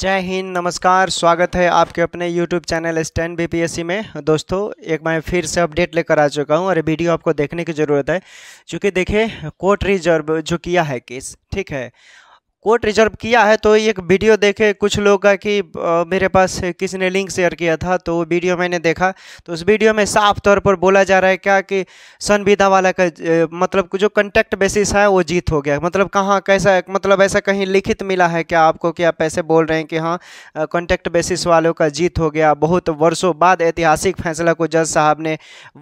जय हिंद नमस्कार स्वागत है आपके अपने YouTube चैनल स्टैंड सी e में दोस्तों एक मैं फिर से अपडेट लेकर आ चुका हूँ और वीडियो आपको देखने की ज़रूरत है क्योंकि देखिए कोर्ट रिजर्व जो किया है केस ठीक है कोर्ट रिजर्व किया है तो एक वीडियो देखे कुछ लोग का कि मेरे पास किसी ने लिंक शेयर किया था तो वो वीडियो मैंने देखा तो उस वीडियो में साफ तौर पर बोला जा रहा है क्या कि संविदा वाला का मतलब जो कंटेक्ट बेसिस है वो जीत हो गया मतलब कहाँ कैसा मतलब ऐसा कहीं लिखित मिला है क्या आपको कि आप ऐसे बोल रहे हैं कि हाँ कॉन्टैक्ट बेसिस वालों का जीत हो गया बहुत वर्षों बाद ऐतिहासिक फैसला को जज साहब ने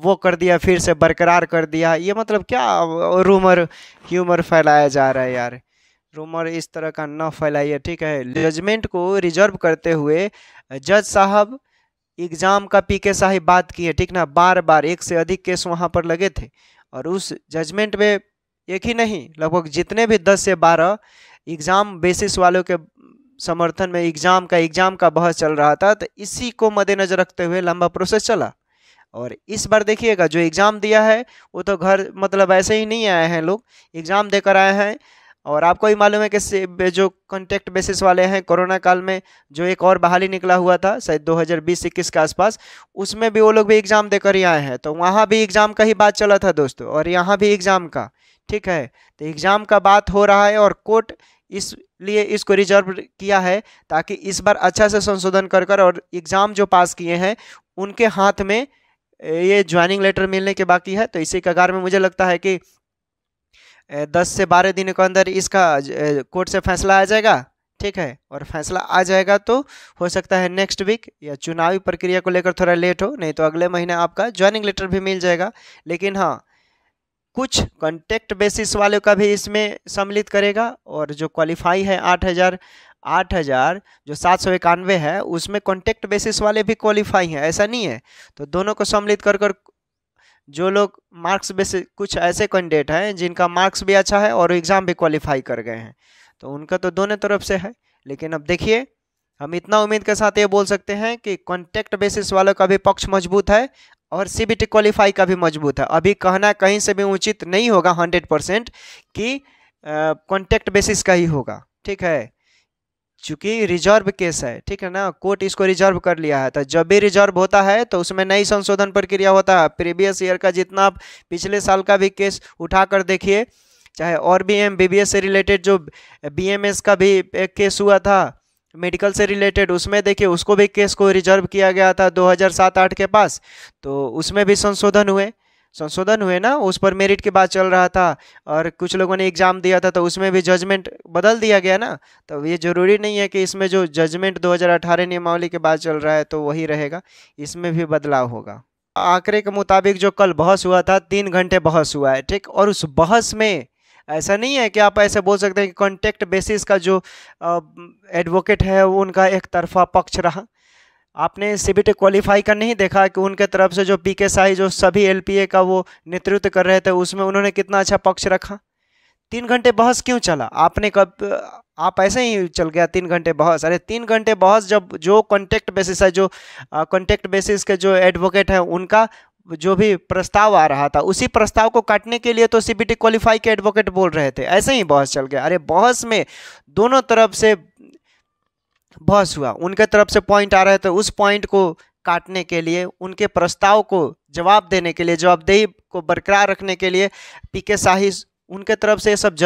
वो कर दिया फिर से बरकरार कर दिया ये मतलब क्या रूमर ह्यूमर फैलाया जा रहा है यार रूमर इस तरह का न फैलाइए ठीक है जजमेंट को रिजर्व करते हुए जज साहब एग्ज़ाम का पी के साहिब बात की है ठीक ना बार बार एक से अधिक केस वहाँ पर लगे थे और उस जजमेंट में एक ही नहीं लगभग जितने भी दस से बारह एग्ज़ाम बेसिस वालों के समर्थन में एग्ज़ाम का एग्ज़ाम का बहस चल रहा था तो इसी को मद्देनज़र रखते हुए लंबा प्रोसेस चला और इस बार देखिएगा जो एग्ज़ाम दिया है वो तो घर मतलब ऐसे ही नहीं आए हैं लोग एग्ज़ाम देकर आए हैं और आपको ही मालूम है कि जो कॉन्टैक्ट बेसिस वाले हैं कोरोना काल में जो एक और बहाली निकला हुआ था शायद 2020-21 के आसपास उसमें भी वो लोग भी एग्ज़ाम देकर ही आए हैं तो वहाँ भी एग्ज़ाम का ही बात चला था दोस्तों और यहाँ भी एग्ज़ाम का ठीक है तो एग्ज़ाम का बात हो रहा है और कोर्ट इसलिए इसको रिजर्व किया है ताकि इस बार अच्छा से संशोधन कर कर और एग्ज़ाम जो पास किए हैं उनके हाथ में ये ज्वाइनिंग लेटर मिलने के बाकी है तो इसी कगार में मुझे लगता है कि दस से बारह दिन के अंदर इसका कोर्ट से फैसला आ जाएगा ठीक है और फैसला आ जाएगा तो हो सकता है नेक्स्ट वीक या चुनावी प्रक्रिया को लेकर थोड़ा लेट हो नहीं तो अगले महीने आपका ज्वाइनिंग लेटर भी मिल जाएगा लेकिन हाँ कुछ कॉन्टेक्ट बेसिस वालों का भी इसमें सम्मिलित करेगा और जो क्वालिफाई है आठ हज़ार आठ हज़ार जो सात सौ इक्यानवे है उसमें कॉन्टेक्ट बेसिस वाले भी क्वालिफाई हैं ऐसा नहीं है तो दोनों को सम्मिलित कर कर जो लोग मार्क्स बेसिस कुछ ऐसे कैंडिडेट हैं जिनका मार्क्स भी अच्छा है और एग्ज़ाम भी क्वालिफाई कर गए हैं तो उनका तो दोनों तरफ से है लेकिन अब देखिए हम इतना उम्मीद के साथ ये बोल सकते हैं कि कॉन्टैक्ट बेसिस वालों का भी पक्ष मजबूत है और सी बी टी क्वालिफाई का भी मजबूत है अभी कहना कहीं से भी उचित नहीं होगा हंड्रेड परसेंट कि कॉन्टैक्ट बेसिस का ही होगा ठीक है चूंकि रिजर्व केस है ठीक है ना कोर्ट इसको रिजर्व कर लिया है तो जब भी रिजर्व होता है तो उसमें नई संशोधन प्रक्रिया होता है प्रीवियस ईयर का जितना आप पिछले साल का भी केस उठा कर देखिए चाहे और भी एम बी से रिलेटेड जो बी का भी एक केस हुआ था मेडिकल से रिलेटेड उसमें देखिए उसको भी केस को रिजर्व किया गया था दो हज़ार के पास तो उसमें भी संशोधन हुए संशोधन हुए ना उस पर मेरिट के बाद चल रहा था और कुछ लोगों ने एग्ज़ाम दिया था तो उसमें भी जजमेंट बदल दिया गया ना तो ये ज़रूरी नहीं है कि इसमें जो जजमेंट 2018 नियमावली के बाद चल रहा है तो वही रहेगा इसमें भी बदलाव होगा आंकड़े के मुताबिक जो कल बहस हुआ था तीन घंटे बहस हुआ है ठीक और उस बहस में ऐसा नहीं है कि आप ऐसे बोल सकते हैं कि कॉन्टेक्ट बेसिस का जो एडवोकेट है उनका एक तरफा पक्ष रहा आपने सीबीटी क्वालिफाई का नहीं देखा कि उनके तरफ से जो पी के शाही जो सभी एलपीए का वो नेतृत्व कर रहे थे उसमें उन्होंने कितना अच्छा पक्ष रखा तीन घंटे बहस क्यों चला आपने कब आप ऐसे ही चल गया तीन घंटे बहस अरे तीन घंटे बहस जब जो कॉन्टेक्ट बेसिस है जो कॉन्टेक्ट बेसिस के जो एडवोकेट हैं उनका जो भी प्रस्ताव आ रहा था उसी प्रस्ताव को काटने के लिए तो सीबीटी क्वालिफाई के एडवोकेट बोल रहे थे ऐसे ही बहस चल गया अरे बहस में दोनों तरफ से बहस हुआ उनके तरफ से पॉइंट आ रहे थे उस पॉइंट को काटने के लिए उनके प्रस्ताव को जवाब देने के लिए जवाबदेही को बरकरार रखने के लिए पीके शाही उनके तरफ से ये सब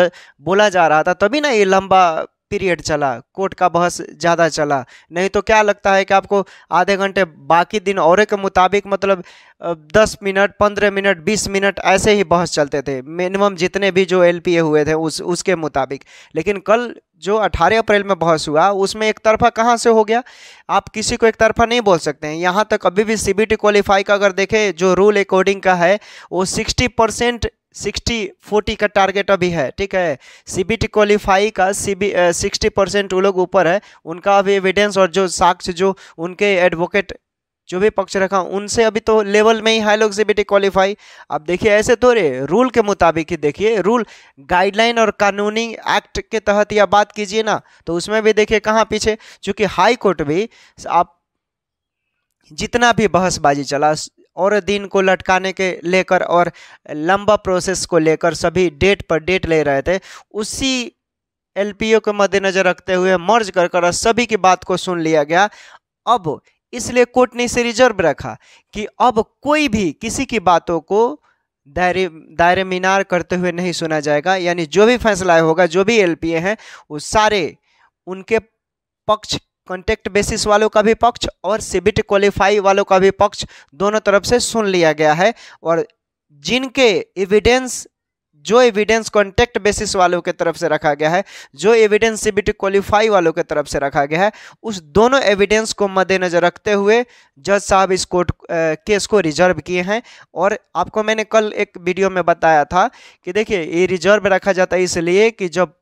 बोला जा रहा था तभी ना ये लंबा पीरियड चला कोर्ट का बहस ज़्यादा चला नहीं तो क्या लगता है कि आपको आधे घंटे बाकी दिन और के मुताबिक मतलब दस मिनट पंद्रह मिनट बीस मिनट ऐसे ही बहस चलते थे मिनिमम जितने भी जो एल हुए थे उस उसके मुताबिक लेकिन कल जो 18 अप्रैल में बहस हुआ उसमें एक तरफा कहाँ से हो गया आप किसी को एक तरफा नहीं बोल सकते हैं यहाँ तक अभी भी टी क्वालिफाई का अगर देखें जो रूल अकॉर्डिंग का है वो सिक्सटी परसेंट सिक्सटी फोर्टी का टारगेट अभी है ठीक है सीबीटी क्वालिफाई का सीबी सिक्सटी परसेंट वो लोग ऊपर है उनका अभी एविडेंस और जो साक्ष्य जो उनके एडवोकेट जो भी पक्ष रखा उनसे अभी तो लेवल में ही है लोग सीबीटी क्वालिफाई अब देखिए ऐसे तो रे रूल के मुताबिक ही देखिए रूल गाइडलाइन और कानूनी एक्ट के तहत या बात कीजिए ना तो उसमें भी देखिए कहाँ पीछे चूँकि हाई कोर्ट भी आप जितना भी बहसबाजी चला और दिन को लटकाने के लेकर और लंबा प्रोसेस को लेकर सभी डेट पर डेट ले रहे थे उसी एलपीओ को मद्देनजर रखते हुए मर्ज कर कर सभी की बात को सुन लिया गया अब इसलिए कोर्ट ने इसे रिजर्व रखा कि अब कोई भी किसी की बातों को दायरे दायरे मीनार करते हुए नहीं सुना जाएगा यानी जो भी फैसला होगा जो भी एल हैं वो सारे उनके पक्ष कॉन्टेक्ट बेसिस वालों का भी पक्ष और सिबिट क्वालिफाई वालों का भी पक्ष दोनों तरफ से सुन लिया गया है और जिनके एविडेंस जो एविडेंस कॉन्टेक्ट बेसिस वालों के तरफ से रखा गया है जो एविडेंस सिबिट क्वालिफाई वालों के तरफ से रखा गया है उस दोनों एविडेंस को मद्देनजर रखते हुए जज साहब इस कोर्ट केस को रिजर्व किए हैं और आपको मैंने कल एक वीडियो में बताया था कि देखिए ये रिजर्व रखा जाता है इसलिए कि जब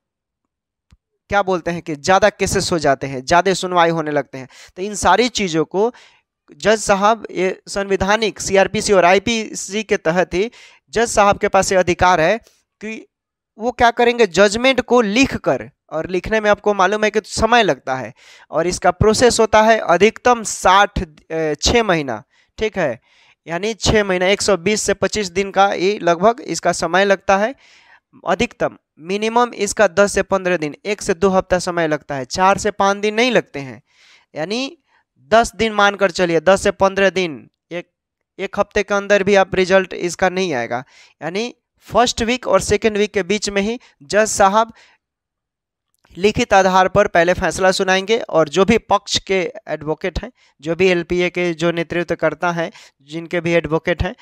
क्या बोलते हैं कि ज़्यादा केसेस हो जाते हैं ज़्यादा सुनवाई होने लगते हैं तो इन सारी चीज़ों को जज साहब ये संविधानिक सीआरपीसी और आईपीसी के तहत ही जज साहब के पास ये अधिकार है कि वो क्या करेंगे जजमेंट को लिख कर और लिखने में आपको मालूम है कि समय लगता है और इसका प्रोसेस होता है अधिकतम साठ छः महीना ठीक है यानी छः महीना 120 से 25 दिन का ये लगभग इसका समय लगता है अधिकतम मिनिमम इसका 10 से 15 दिन एक से दो हफ्ता समय लगता है चार से पाँच दिन नहीं लगते हैं यानी 10 दिन मानकर चलिए 10 से 15 दिन एक एक हफ्ते के अंदर भी आप रिजल्ट इसका नहीं आएगा यानी फर्स्ट वीक और सेकेंड वीक के बीच में ही जज साहब लिखित आधार पर पहले फैसला सुनाएंगे और जो भी पक्ष के एडवोकेट हैं जो भी एलपीए के जो नेतृत्व करता है जिनके भी एडवोकेट हैं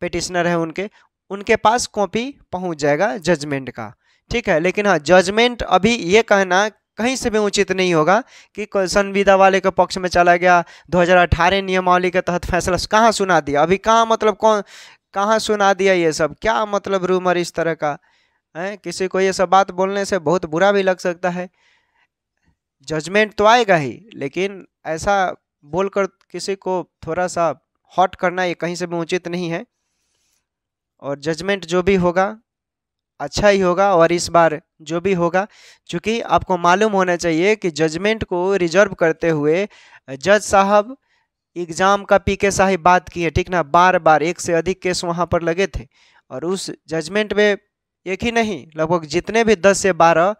पिटिशनर हैं उनके उनके पास कॉपी पहुंच जाएगा जजमेंट का ठीक है लेकिन हाँ जजमेंट अभी ये कहना कहीं से भी उचित नहीं होगा कि संविदा वाले के पक्ष में चला गया 2018 नियमावली के तहत फैसला कहाँ सुना दिया अभी कहाँ मतलब कौन कहाँ सुना दिया ये सब क्या मतलब रूमर इस तरह का है किसी को ये सब बात बोलने से बहुत बुरा भी लग सकता है जजमेंट तो आएगा ही लेकिन ऐसा बोलकर किसी को थोड़ा सा हॉट करना ये कहीं से भी उचित नहीं है और जजमेंट जो भी होगा अच्छा ही होगा और इस बार जो भी होगा क्योंकि आपको मालूम होना चाहिए कि जजमेंट को रिजर्व करते हुए जज साहब एग्ज़ाम का पी के साहिब बात की है ठीक ना बार बार एक से अधिक केस वहाँ पर लगे थे और उस जजमेंट में एक ही नहीं लगभग जितने भी दस से बारह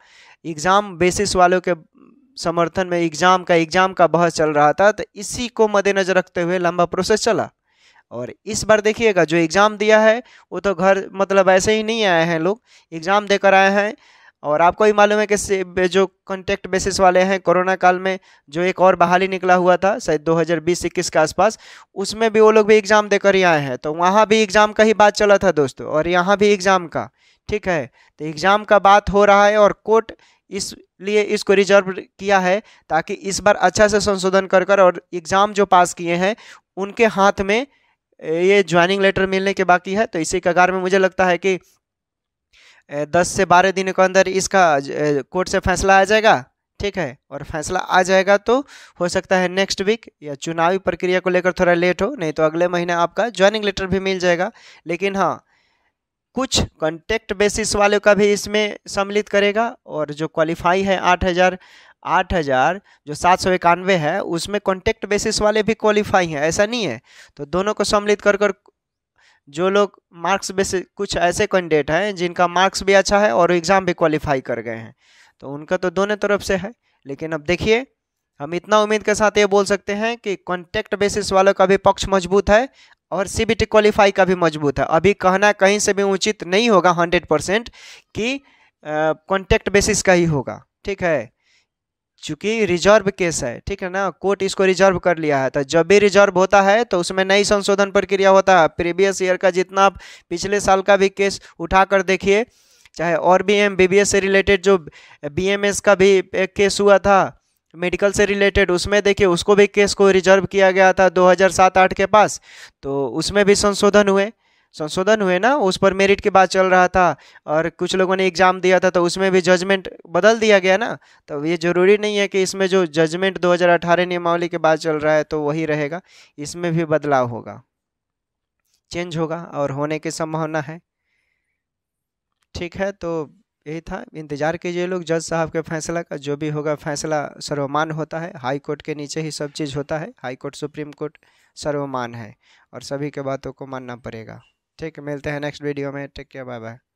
एग्ज़ाम बेसिस वालों के समर्थन में एग्ज़ाम का एग्ज़ाम का बहस चल रहा था तो इसी को मद्देनज़र रखते हुए लंबा प्रोसेस चला और इस बार देखिएगा जो एग्ज़ाम दिया है वो तो घर मतलब ऐसे ही नहीं आए हैं लोग एग्ज़ाम देकर आए हैं और आपको ही मालूम है कि जो कॉन्टैक्ट बेसिस वाले हैं कोरोना काल में जो एक और बहाली निकला हुआ था शायद 2020-21 के आसपास उसमें भी वो लोग भी एग्ज़ाम देकर ही आए हैं तो वहाँ भी एग्ज़ाम का ही बात चला था दोस्तों और यहाँ भी एग्ज़ाम का ठीक है तो एग्ज़ाम का बात हो रहा है और कोर्ट इसलिए इसको रिजर्व किया है ताकि इस बार अच्छा से संशोधन कर कर और एग्ज़ाम जो पास किए हैं उनके हाथ में ये ज्वाइनिंग लेटर मिलने के बाकी है तो इसी कगार में मुझे लगता है कि दस से बारह दिन के अंदर इसका कोर्ट से फैसला आ जाएगा ठीक है और फैसला आ जाएगा तो हो सकता है नेक्स्ट वीक या चुनावी प्रक्रिया को लेकर थोड़ा लेट हो नहीं तो अगले महीने आपका ज्वाइनिंग लेटर भी मिल जाएगा लेकिन हाँ कुछ कॉन्टेक्ट बेसिस वालों का भी इसमें सम्मिलित करेगा और जो क्वालिफाई है आठ हज़ार आठ हज़ार जो सात सौ इक्यानवे है उसमें कॉन्टेक्ट बेसिस वाले भी क्वालिफाई हैं ऐसा नहीं है तो दोनों को सम्मिलित कर कर जो लोग मार्क्स बेसिस कुछ ऐसे कैंडिडेट हैं जिनका मार्क्स भी अच्छा है और एग्ज़ाम भी क्वालिफाई कर गए हैं तो उनका तो दोनों तरफ से है लेकिन अब देखिए हम इतना उम्मीद के साथ ये बोल सकते हैं कि कॉन्टैक्ट बेसिस वालों का भी पक्ष मजबूत है और सी बी क्वालिफाई का भी मजबूत है अभी कहना कहीं से भी उचित नहीं होगा हंड्रेड परसेंट कि कॉन्टैक्ट बेसिस का ही होगा ठीक है चूंकि रिजर्व केस है ठीक है ना कोर्ट इसको रिजर्व कर लिया है तो जब भी रिजर्व होता है तो उसमें नई संशोधन प्रक्रिया होता है प्रीवियस ईयर का जितना आप पिछले साल का भी केस उठा कर देखिए चाहे और भी एम बी से रिलेटेड जो बी का भी एक केस हुआ था मेडिकल से रिलेटेड उसमें देखिए उसको भी केस को रिजर्व किया गया था दो हज़ार के पास तो उसमें भी संशोधन हुए संशोधन हुए ना उस पर मेरिट के बाद चल रहा था और कुछ लोगों ने एग्ज़ाम दिया था तो उसमें भी जजमेंट बदल दिया गया ना तो ये ज़रूरी नहीं है कि इसमें जो जजमेंट 2018 नियमावली के बाद चल रहा है तो वही रहेगा इसमें भी बदलाव होगा चेंज होगा और होने की संभावना है ठीक है तो यही था इंतज़ार कीजिए लोग जज साहब के फैसला का जो भी होगा फैसला सर्वमान होता है हाई कोर्ट के नीचे ही सब चीज़ होता है हाई कोर्ट सुप्रीम कोर्ट सर्वमान है और सभी के बातों को मानना पड़ेगा ठीक है मिलते हैं नेक्स्ट वीडियो में टेक केयर बाय बाय